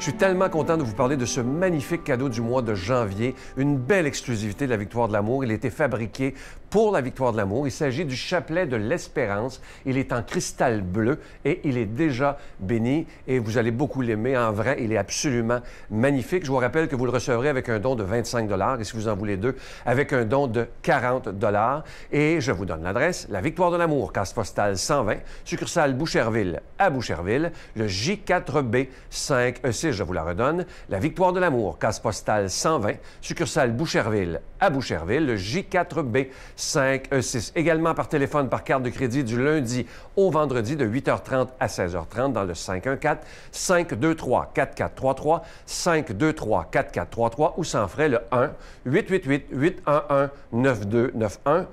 Je suis tellement content de vous parler de ce magnifique cadeau du mois de janvier, une belle exclusivité de la Victoire de l'amour. Il a été fabriqué pour la Victoire de l'amour. Il s'agit du chapelet de l'espérance. Il est en cristal bleu et il est déjà béni et vous allez beaucoup l'aimer. En vrai, il est absolument magnifique. Je vous rappelle que vous le recevrez avec un don de 25 dollars et si vous en voulez deux, avec un don de 40 dollars. Et je vous donne l'adresse, la Victoire de l'amour, casse postale 120, succursale Boucherville à Boucherville, le J4B 5 EC je vous la redonne, la Victoire de l'amour, case postale 120, succursale Boucherville à Boucherville, le J4B 5E6. Également par téléphone, par carte de crédit du lundi au vendredi de 8h30 à 16h30 dans le 514-523-4433, 523-4433 ou sans frais le 1-888-811-9291,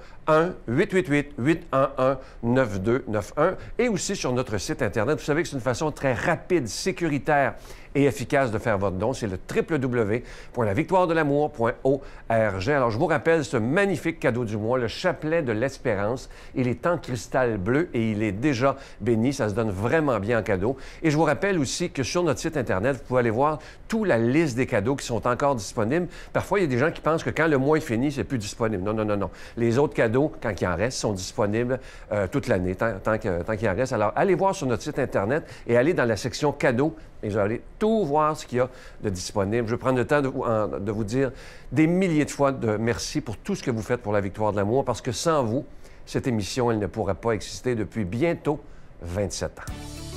1-888-811-9291 et aussi sur notre site Internet. Vous savez que c'est une façon très rapide, sécuritaire et efficace de faire votre don. C'est le de www.lavictoiredelamour.org. Alors, je vous rappelle ce magnifique cadeau du mois, le chapelet de l'espérance. Il est en cristal bleu et il est déjà béni. Ça se donne vraiment bien en cadeau. Et je vous rappelle aussi que sur notre site Internet, vous pouvez aller voir toute la liste des cadeaux qui sont encore disponibles. Parfois, il y a des gens qui pensent que quand le mois est fini, c'est plus disponible. Non, non, non, non. Les autres cadeaux, quand il en reste, sont disponibles euh, toute l'année, tant, tant qu'il en reste. Alors, allez voir sur notre site Internet et allez dans la section cadeaux et je vais tout voir ce qu'il y a de disponible. Je vais prendre le temps de, de, vous dire des milliers de fois de merci pour tout ce que vous faites pour la victoire de l'amour, parce que sans vous, cette émission, elle ne pourrait pas exister depuis bientôt 27 ans.